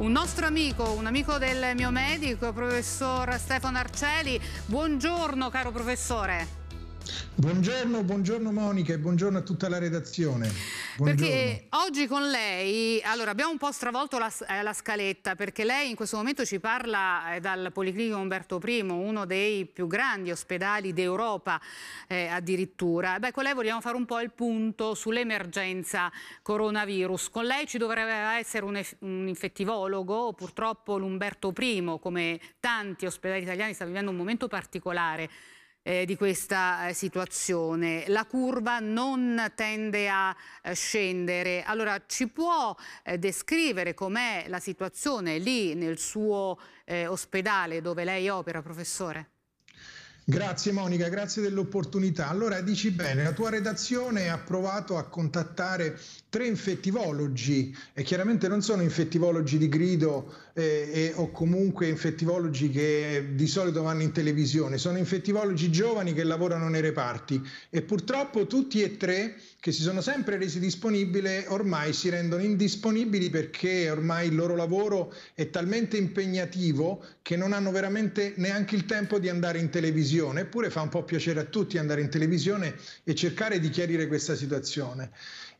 un nostro amico, un amico del mio medico, professor Stefano Arceli. Buongiorno caro professore. Buongiorno, buongiorno Monica e buongiorno a tutta la redazione. Buongiorno. Perché oggi con lei, allora abbiamo un po' stravolto la, eh, la, scaletta perché lei in questo momento ci parla eh, dal Policlinico Umberto I, uno dei più grandi ospedali d'Europa eh, addirittura. Beh, con lei vogliamo fare un po' il punto sull'emergenza coronavirus. Con lei ci dovrebbe essere un, un infettivologo, purtroppo l'Umberto I, come tanti ospedali italiani, sta vivendo un momento particolare eh, di questa eh, situazione. La curva non tende a eh, scendere. Allora, ci può eh, descrivere com'è la situazione lì nel suo eh, ospedale dove lei opera, professore? Grazie Monica, grazie dell'opportunità. Allora dici bene, la tua redazione ha provato a contattare tre infettivologi e chiaramente non sono infettivologi di grido eh, e, o comunque infettivologi che di solito vanno in televisione, sono infettivologi giovani che lavorano nei reparti e purtroppo tutti e tre che si sono sempre resi disponibili ormai si rendono indisponibili perché ormai il loro lavoro è talmente impegnativo che non hanno veramente neanche il tempo di andare in televisione, eppure fa un po' piacere a tutti andare in televisione e cercare di chiarire questa situazione.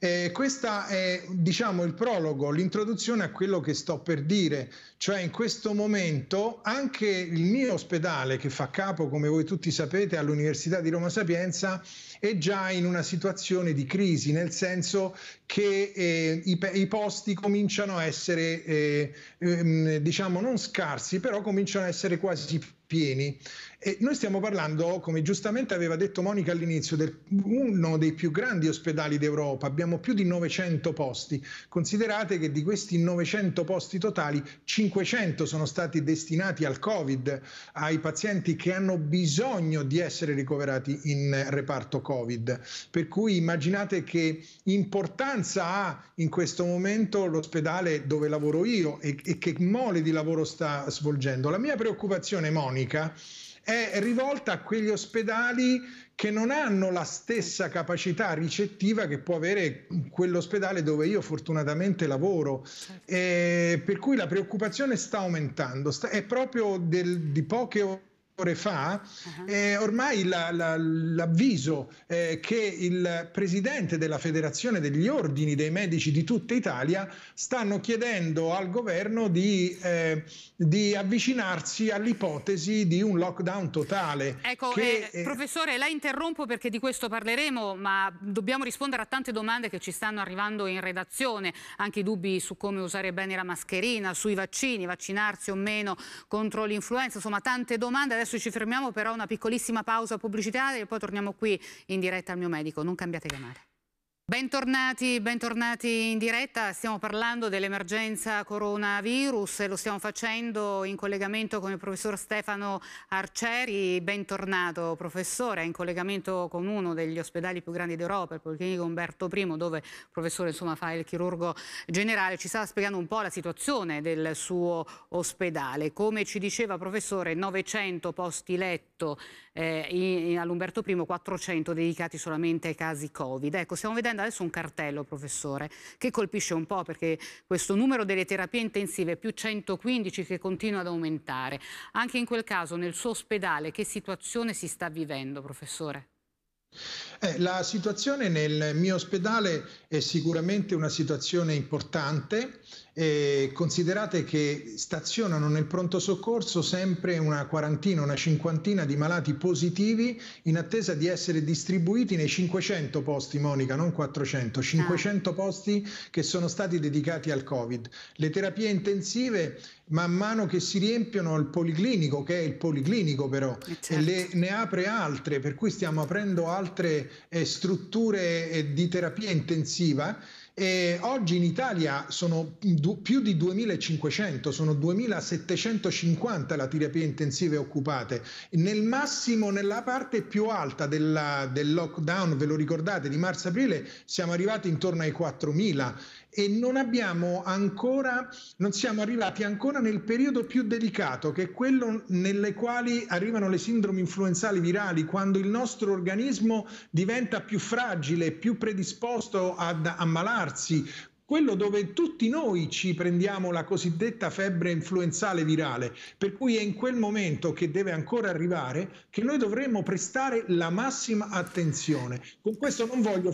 Eh, questa è diciamo il prologo, l'introduzione a quello che sto per dire, cioè in questo momento anche il mio ospedale che fa capo, come voi tutti sapete, all'Università di Roma Sapienza è già in una situazione di crisi, nel senso che eh, i, i, posti cominciano a essere, eh, ehm, diciamo, non scarsi, però cominciano a essere quasi pieni. E noi stiamo parlando, come giustamente aveva detto Monica all'inizio, di uno dei più grandi ospedali d'Europa. Abbiamo più di 900 posti. Considerate che di questi 900 posti totali, 500 sono stati destinati al Covid, ai pazienti che hanno bisogno di essere ricoverati in reparto Covid. Per cui immaginate che importanza ha in questo momento l'ospedale dove lavoro io e, e che mole di lavoro sta svolgendo. La mia preoccupazione, Monica, economica è rivolta a quegli ospedali che non hanno la stessa capacità ricettiva che può avere quell'ospedale dove io fortunatamente lavoro. E certo. eh, per cui la preoccupazione sta aumentando, è proprio del, di poche ore ore fa, uh-huh. eh, ormai la, la, l'avviso eh, che il presidente della Federazione degli Ordini dei Medici di tutta Italia stanno chiedendo al governo di, eh, di avvicinarsi all'ipotesi di un lockdown totale. Ecco, che, eh, eh, professore, la interrompo perché di questo parleremo, ma dobbiamo rispondere a tante domande che ci stanno arrivando in redazione, anche i dubbi su come usare bene la mascherina, sui vaccini, vaccinarsi o meno contro l'influenza, insomma tante domande. Adesso adesso ci fermiamo però una piccolissima pausa pubblicitaria e poi torniamo qui in diretta al mio medico. Non cambiate canale. Bentornati, bentornati in diretta, stiamo parlando dell'emergenza coronavirus e lo stiamo facendo in collegamento con il professor Stefano Arceri, bentornato professore, in collegamento con uno degli ospedali più grandi d'Europa, il Policlinico Umberto I, dove il professore insomma, fa il chirurgo generale, ci stava spiegando un po' la situazione del suo ospedale, come ci diceva professore 900 posti letto letto eh, in, all'Umberto I 400 dedicati solamente ai casi Covid. Ecco, stiamo vedendo adesso un cartello, professore, che colpisce un po' perché questo numero delle terapie intensive più 115 che continua ad aumentare. Anche in quel caso, nel suo ospedale, che situazione si sta vivendo, professore? Eh, la situazione nel mio ospedale è sicuramente una situazione importante. Eh, considerate che stazionano nel pronto soccorso sempre una quarantina, una cinquantina di malati positivi in attesa di essere distribuiti nei 500 posti, Monica, non 400, 500 ah. posti che sono stati dedicati al Covid. Le terapie intensive man mano che si riempiono il policlinico, che è il policlinico però, certo. e le, certo. ne apre altre, per cui stiamo aprendo altre eh, strutture eh, di terapia intensiva e oggi in Italia sono più di 2500, sono 2750 la terapie intensive occupate. Nel massimo, nella parte più alta della, del lockdown, ve lo ricordate, di marzo-aprile, siamo arrivati intorno ai 4000 e non abbiamo ancora, non siamo arrivati ancora nel periodo più delicato, che è quello nelle quali arrivano le sindromi influenzali virali, quando il nostro organismo diventa più fragile, più predisposto ad ammalarsi sparsi, quello dove tutti noi ci prendiamo la cosiddetta febbre influenzale virale, per cui è in quel momento che deve ancora arrivare che noi dovremmo prestare la massima attenzione. Con questo non voglio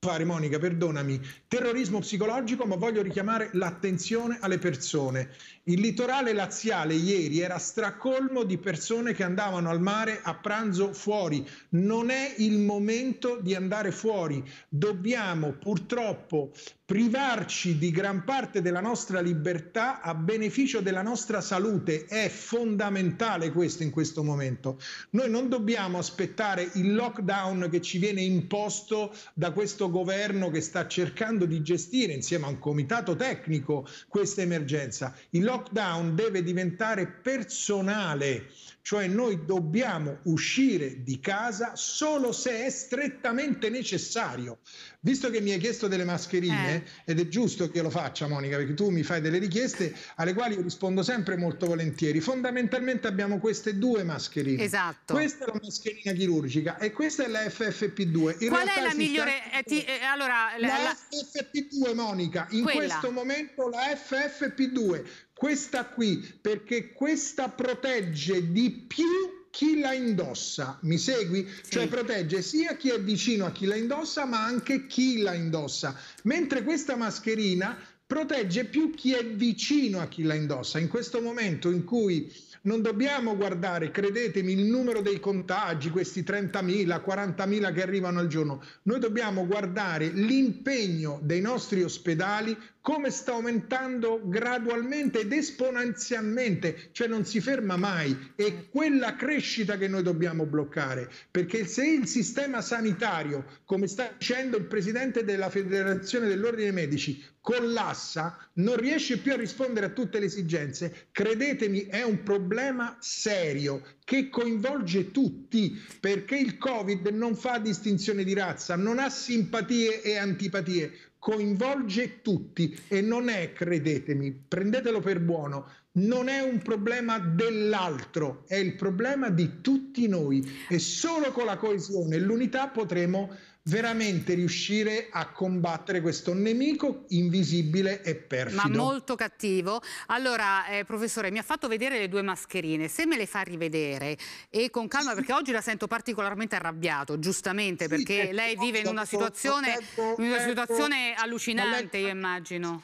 fare, Monica, perdonami, terrorismo psicologico, ma voglio richiamare l'attenzione alle persone. Il litorale laziale ieri era stracolmo di persone che andavano al mare a pranzo fuori. Non è il momento di andare fuori. Dobbiamo purtroppo privarci di gran parte della nostra libertà a beneficio della nostra salute. È fondamentale questo in questo momento. Noi non dobbiamo aspettare il lockdown che ci viene imposto da questo governo che sta cercando di gestire insieme a un comitato tecnico questa emergenza. Il lockdown deve diventare personale cioè noi dobbiamo uscire di casa solo se è strettamente necessario. Visto che mi hai chiesto delle mascherine, eh. ed è giusto che io lo faccia Monica, perché tu mi fai delle richieste alle quali io rispondo sempre molto volentieri. Fondamentalmente abbiamo queste due mascherine. Esatto. Questa è la mascherina chirurgica e questa è la FFP2. In Qual è la migliore? Sta... Eh, ti... eh, allora, la, la, FFP2 Monica, in Quella. questo momento la FFP2 questa qui, perché questa protegge di più chi la indossa, mi segui? Sì. Cioè protegge sia chi è vicino a chi la indossa, ma anche chi la indossa. Mentre questa mascherina protegge più chi è vicino a chi la indossa. In questo momento in cui non dobbiamo guardare, credetemi, il numero dei contagi, questi 30.000, 40.000 che arrivano al giorno. Noi dobbiamo guardare l'impegno dei nostri ospedali come sta aumentando gradualmente ed esponenzialmente, cioè non si ferma mai. È quella crescita che noi dobbiamo bloccare, perché se il sistema sanitario, come sta dicendo il presidente della Federazione dell'Ordine Medici, collassa, non riesce più a rispondere a tutte le esigenze, credetemi è un problema serio che coinvolge tutti perché il Covid non fa distinzione di razza, non ha simpatie e antipatie, coinvolge tutti e non è, credetemi, prendetelo per buono, non è un problema dell'altro, è il problema di tutti noi e solo con la coesione e l'unità potremo veramente riuscire a combattere questo nemico invisibile e perfido. Ma molto cattivo. Allora, eh, professore, mi ha fatto vedere le due mascherine. Se me le fa rivedere e con calma, perché oggi la sento particolarmente arrabbiato, giustamente, sì, perché eh, lei vive in una situazione, detto, in una situazione detto, allucinante, io immagino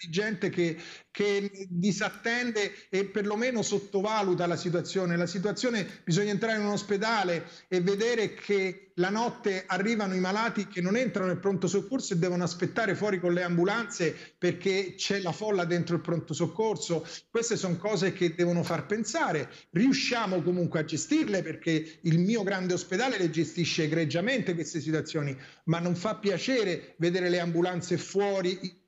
di gente che, che, disattende e perlomeno sottovaluta la situazione. La situazione, bisogna entrare in un ospedale e vedere che la notte arrivano i malati che non entrano nel pronto soccorso e devono aspettare fuori con le ambulanze perché c'è la folla dentro il pronto soccorso. Queste sono cose che devono far pensare. Riusciamo comunque a gestirle perché il mio grande ospedale le gestisce egregiamente queste situazioni, ma non fa piacere vedere le ambulanze fuori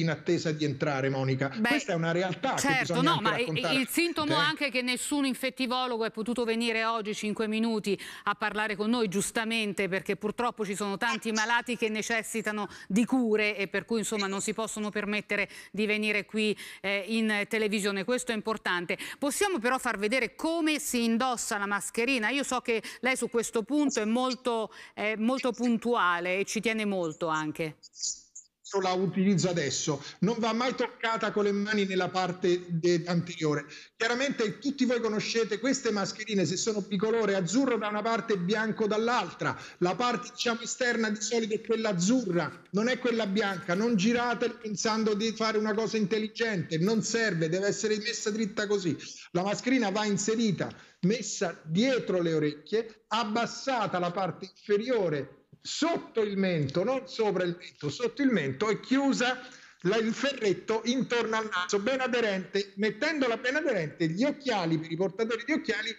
in attesa di entrare, Monica. Beh, Questa è una realtà certo, no, ma Il sintomo eh. anche che nessun infettivologo è potuto venire oggi 5 minuti a parlare con noi, giustamente, perché purtroppo ci sono tanti malati che necessitano di cure e per cui insomma non si possono permettere di venire qui eh, in televisione. Questo è importante. Possiamo però far vedere come si indossa la mascherina. Io so che lei su questo punto è molto, eh, molto puntuale e ci tiene molto anche la utilizzo adesso, non va mai toccata con le mani nella parte de- anteriore. Chiaramente tutti voi conoscete queste mascherine, se sono bicolore azzurro da una parte e bianco dall'altra, la parte diciamo esterna di solito è quella azzurra, non è quella bianca, non girate pensando di fare una cosa intelligente, non serve, deve essere messa dritta così. La mascherina va inserita, messa dietro le orecchie, abbassata la parte inferiore sotto il mento, non sopra il mento, sotto il mento e chiusa la, il ferretto intorno al naso, ben aderente, mettendola ben aderente, gli occhiali per i portatori di occhiali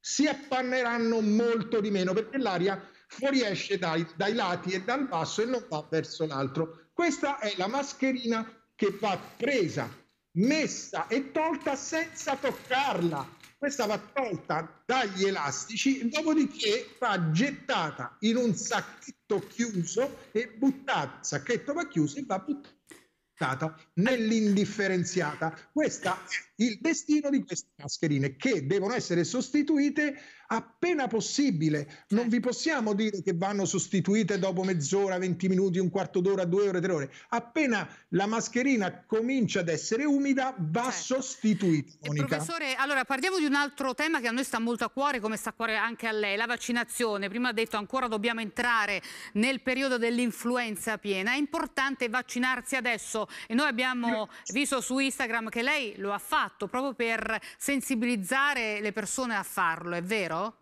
si appanneranno molto di meno perché l'aria fuoriesce dai, dai lati e dal basso e non va verso l'altro. Questa è la mascherina che va presa, messa e tolta senza toccarla questa va tolta dagli elastici, dopodiché va gettata in un sacchetto chiuso e buttata, sacchetto va chiuso e va buttata nell'indifferenziata. Questa il destino di queste mascherine che devono essere sostituite appena possibile. Non certo. vi possiamo dire che vanno sostituite dopo mezz'ora, 20 minuti, un quarto d'ora, due ore, tre ore. Appena la mascherina comincia ad essere umida, va certo. sostituita. professore, allora parliamo di un altro tema che a noi sta molto a cuore, come sta a cuore anche a lei, la vaccinazione. Prima ha detto ancora dobbiamo entrare nel periodo dell'influenza piena. È importante vaccinarsi adesso e noi abbiamo visto su Instagram che lei lo ha fatto fatto proprio per sensibilizzare le persone a farlo, è vero?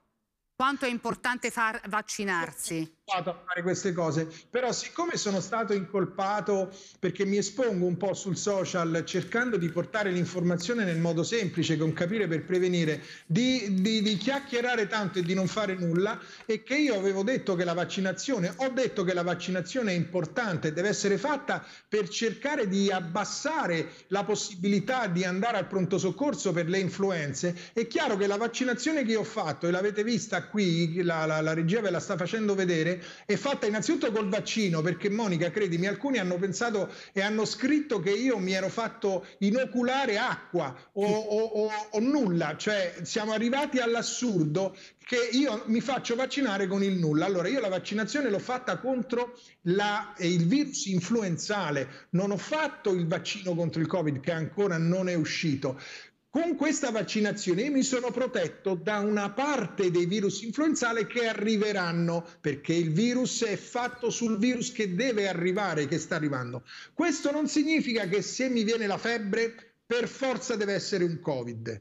Quanto è importante vaccinarsi? abituato a fare queste cose, però siccome sono stato incolpato perché mi espongo un po' sul social cercando di portare l'informazione nel modo semplice, con capire per prevenire, di, di, di chiacchierare tanto e di non fare nulla e che io avevo detto che la vaccinazione, ho detto che la vaccinazione è importante, deve essere fatta per cercare di abbassare la possibilità di andare al pronto soccorso per le influenze, è chiaro che la vaccinazione che io ho fatto e l'avete vista qui, la, la, la regia ve la sta facendo vedere, è fatta innanzitutto col vaccino, perché Monica, credimi, alcuni hanno pensato e hanno scritto che io mi ero fatto inoculare acqua o, o, o, o nulla, cioè siamo arrivati all'assurdo che io mi faccio vaccinare con il nulla. Allora, io la vaccinazione l'ho fatta contro la, eh, il virus influenzale, non ho fatto il vaccino contro il Covid che ancora non è uscito. Con questa vaccinazione mi sono protetto da una parte dei virus influenzali che arriveranno, perché il virus è fatto sul virus che deve arrivare, che sta arrivando. Questo non significa che se mi viene la febbre, per forza deve essere un Covid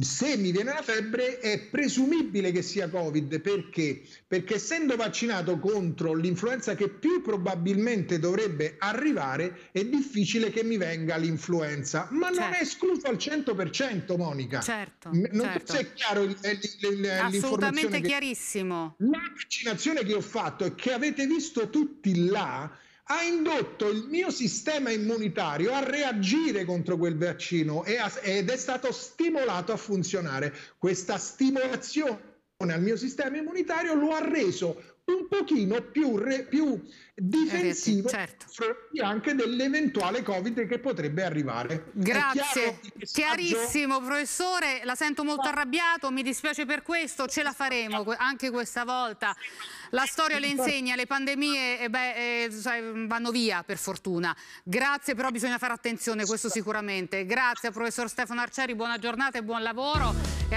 se mi viene la febbre è presumibile che sia Covid perché? Perché essendo vaccinato contro l'influenza che più probabilmente dovrebbe arrivare è difficile che mi venga l'influenza, ma certo. non è certo. escluso al 100% Monica. Certo. Non certo. è chiaro l- Assolutamente chiarissimo. Che... La vaccinazione che ho fatto e che avete visto tutti là ha indotto il mio sistema immunitario a reagire contro quel vaccino ed è stato stimolato a funzionare. Questa stimolazione al mio sistema immunitario lo ha reso un pochino più, re, più difensivo certo. anche dell'eventuale Covid che potrebbe arrivare. Grazie, chiarissimo professore, la sento molto arrabbiato, mi dispiace per questo, ce la faremo anche questa volta. La storia le insegna, le pandemie eh, beh, eh, vanno via per fortuna. Grazie, però bisogna fare attenzione, questo sicuramente. Grazie professor Stefano Arcieri, buona giornata e buon lavoro.